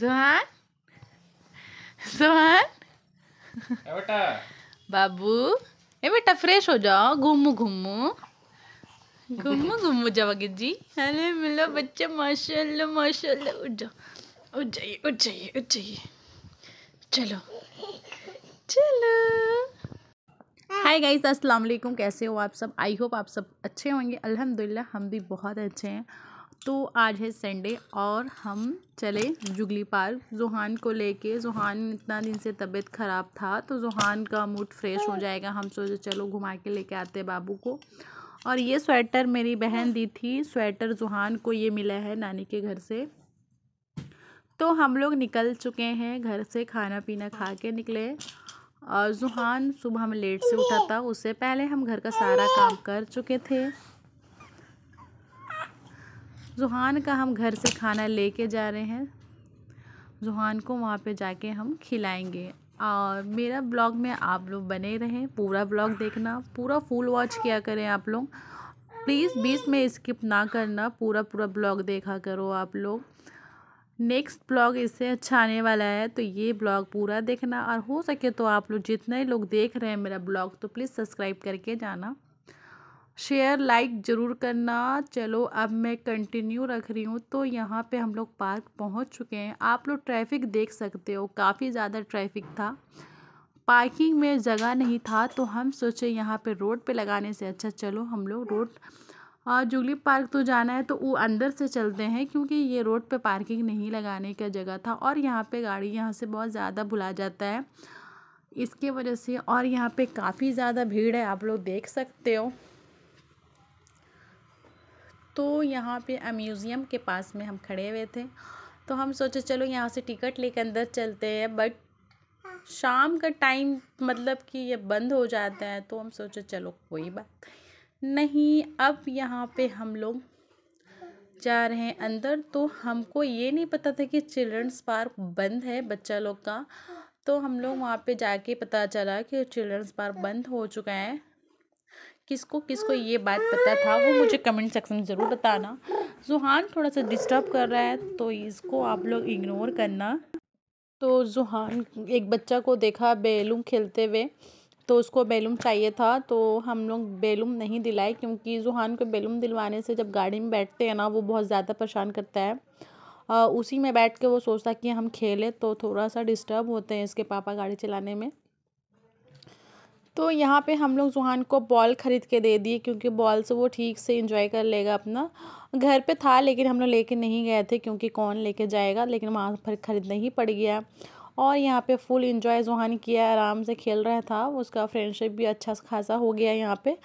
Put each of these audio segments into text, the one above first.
Johan Johan बेटा बाबू ए बेटा fresh हो जाओ घूमू घूमू घूमू घूमू जाओगे जी अरे मिलो बच्चे माशाल्लाह माशाल्लाह उठ जाओ उठ जाइए उठ जाइए उठ जाइए चलो चलो हाय गाइस अस्सलाम वालेकुम कैसे हो आप सब आई होप आप सब अच्छे होंगे अल्हम्दुलिल्लाह हम भी बहुत अच्छे हैं तो आज है संडे और हम चले जुगली पार्क जुहान को लेके जुहान इतना दिन से तबीयत ख़राब था तो जुहान का मूड फ्रेश हो जाएगा हम सोचे चलो घुमा के लेके आते बाबू को और ये स्वेटर मेरी बहन दी थी स्वेटर जुहान को ये मिला है नानी के घर से तो हम लोग निकल चुके हैं घर से खाना पीना खा के निकले और जुहान सुबह में लेट से उठा था उससे पहले हम घर का सारा काम कर चुके थे जुहान का हम घर से खाना लेके जा रहे हैं जुहान को वहाँ पे जाके हम खिलाएंगे और मेरा ब्लॉग में आप लोग बने रहें पूरा ब्लॉग देखना पूरा फुल वॉच किया करें आप लोग प्लीज़ बीच में स्किप ना करना पूरा पूरा ब्लॉग देखा करो आप लोग नेक्स्ट ब्लॉग इससे अच्छा आने वाला है तो ये ब्लॉग पूरा देखना और हो सके तो आप लोग जितने लोग देख रहे हैं मेरा ब्लॉग तो प्लीज़ सब्सक्राइब करके जाना शेयर लाइक ज़रूर करना चलो अब मैं कंटिन्यू रख रही हूँ तो यहाँ पे हम लोग पार्क पहुँच चुके हैं आप लोग ट्रैफिक देख सकते हो काफ़ी ज़्यादा ट्रैफिक था पार्किंग में जगह नहीं था तो हम सोचे यहाँ पे रोड पे लगाने से अच्छा चलो हम लोग रोड जुगली पार्क तो जाना है तो वो अंदर से चलते हैं क्योंकि ये रोड पर पार्किंग नहीं लगाने का जगह था और यहाँ पर गाड़ी यहाँ से बहुत ज़्यादा भुला जाता है इसके वजह से और यहाँ पर काफ़ी ज़्यादा भीड़ है आप लोग देख सकते हो तो यहाँ पे म्यूज़ियम के पास में हम खड़े हुए थे तो हम सोचे चलो यहाँ से टिकट लेकर अंदर चलते हैं बट शाम का टाइम मतलब कि ये बंद हो जाता है तो हम सोचे चलो कोई बात नहीं अब यहाँ पे हम लोग जा रहे हैं अंदर तो हमको ये नहीं पता था कि चिल्ड्रंस पार्क बंद है बच्चा लोग का तो हम लोग वहाँ पे जाके पता चला कि चिल्ड्रंस पार्क बंद हो चुका है किसको किसको ये बात पता था वो मुझे कमेंट सेक्शन में ज़रूर बताना जुहान थोड़ा सा डिस्टर्ब कर रहा है तो इसको आप लोग इग्नोर करना तो जुहान एक बच्चा को देखा बैलूम खेलते हुए तो उसको बैलूम चाहिए था तो हम लोग बैलूम नहीं दिलाए क्योंकि जुहान को बैलूम दिलवाने से जब गाड़ी में बैठते हैं ना वो बहुत ज़्यादा परेशान करता है आ, उसी में बैठ के वो सोचता कि हम खेलें तो थोड़ा सा डिस्टर्ब होते हैं इसके पापा गाड़ी चलाने में तो यहाँ पे हम लोग जुहान को बॉल ख़रीद के दे दिए क्योंकि बॉल से वो ठीक से इंजॉय कर लेगा अपना घर पे था लेकिन हम लोग लेके नहीं गए थे क्योंकि कौन लेके जाएगा लेकिन वहाँ पर ख़रीदना ही पड़ गया और यहाँ पे फुल इंजॉय जुहान किया आराम से खेल रहा था उसका फ्रेंडशिप भी अच्छा खासा हो गया यहाँ पे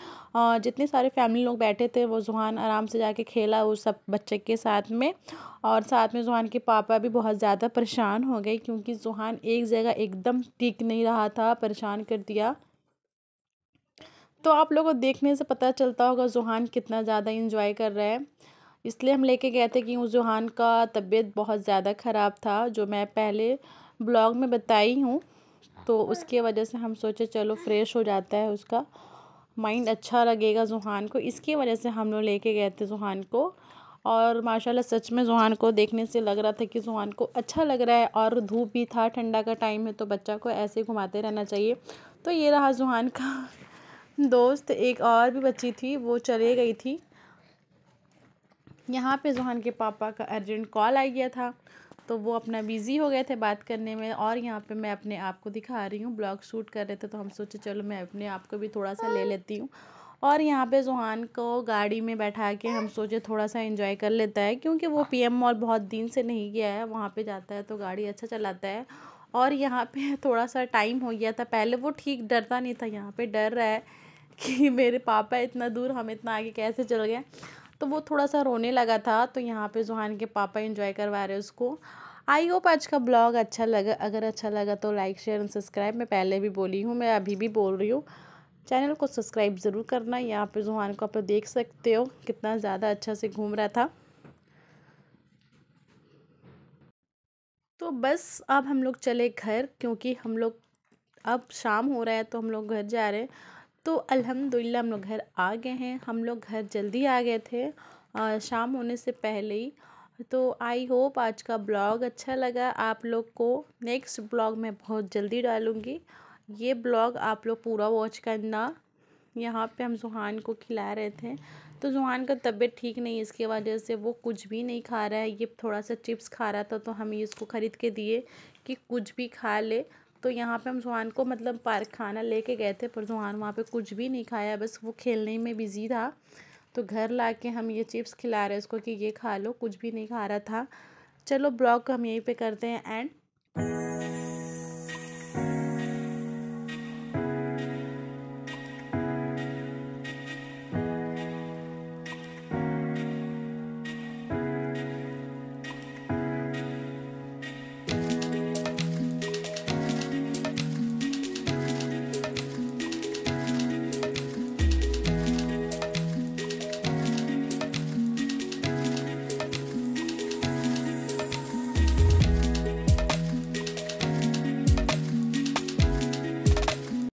और जितने सारे फैमिली लोग बैठे थे वो जुहान आराम से जाके खेला उस सब बच्चे के साथ में और साथ में जुहान के पापा भी बहुत ज़्यादा परेशान हो गए क्योंकि जुहान एक जगह एकदम टिक नहीं रहा था परेशान कर दिया तो आप लोगों को देखने से पता चलता होगा जुहान कितना ज़्यादा इंजॉय कर रहा है इसलिए हम लेके गए थे कि उस जुहान का तबीयत बहुत ज़्यादा ख़राब था जो मैं पहले ब्लॉग में बताई हूँ तो उसकी वजह से हम सोचे चलो फ्रेश हो जाता है उसका माइंड अच्छा लगेगा जुहान को इसकी वजह से हम लोग लेके गए थे जुहान को और माशाल्लाह सच में जुहान को देखने से लग रहा था कि जुहान को अच्छा लग रहा है और धूप भी था ठंडा का टाइम है तो बच्चा को ऐसे घुमाते रहना चाहिए तो ये रहा जुहान का दोस्त एक और भी बच्ची थी वो चले गई थी यहाँ पे जुहान के पापा का अर्जेंट कॉल आ गया था तो वो अपना बिज़ी हो गए थे बात करने में और यहाँ पे मैं अपने आप को दिखा रही हूँ ब्लॉग शूट कर रहे थे तो हम सोचे चलो मैं अपने आप को भी थोड़ा सा ले लेती हूँ और यहाँ पे जुहान को गाड़ी में बैठा के हम सोचे थोड़ा सा इन्जॉय कर लेता है क्योंकि वो पीएम मॉल बहुत दिन से नहीं गया है वहाँ पर जाता है तो गाड़ी अच्छा चलाता है और यहाँ पे थोड़ा सा टाइम हो गया था पहले वो ठीक डरता नहीं था यहाँ पे डर रहा है कि मेरे पापा इतना दूर हम इतना आगे कैसे चल गए तो वो थोड़ा सा रोने लगा था तो यहाँ पे जुहान के पापा इन्जॉय करवा रहे उसको आई होप आज का ब्लॉग अच्छा लगा अगर अच्छा लगा तो लाइक शेयर एंड सब्सक्राइब मैं पहले भी बोली हूँ मैं अभी भी बोल रही हूँ चैनल को सब्सक्राइब ज़रूर करना यहाँ पे जुहान को आप देख सकते हो कितना ज़्यादा अच्छा से घूम रहा था तो बस अब हम लोग चले घर क्योंकि हम लोग अब शाम हो रहा है तो हम लोग घर जा रहे हैं तो अल्हम्दुलिल्लाह हम लोग घर आ गए हैं हम लोग घर जल्दी आ गए थे आ, शाम होने से पहले ही तो आई होप आज का ब्लॉग अच्छा लगा आप लोग को नेक्स्ट ब्लॉग मैं बहुत जल्दी डालूँगी ये ब्लॉग आप लोग पूरा वॉच करना यहाँ पे हम जुहान को खिला रहे थे तो जुहान का तबीयत ठीक नहीं है वजह से वो कुछ भी नहीं खा रहा है ये थोड़ा सा चिप्स खा रहा था तो हम इसको ख़रीद के दिए कि कुछ भी खा ले तो यहाँ पे हम जुहान को मतलब पार्क खाना लेके गए थे पर जुहान वहाँ पे कुछ भी नहीं खाया बस वो खेलने में बिज़ी था तो घर ला के हम ये चिप्स खिला रहे उसको कि ये खा लो कुछ भी नहीं खा रहा था चलो ब्लॉग हम यहीं पे करते हैं एंड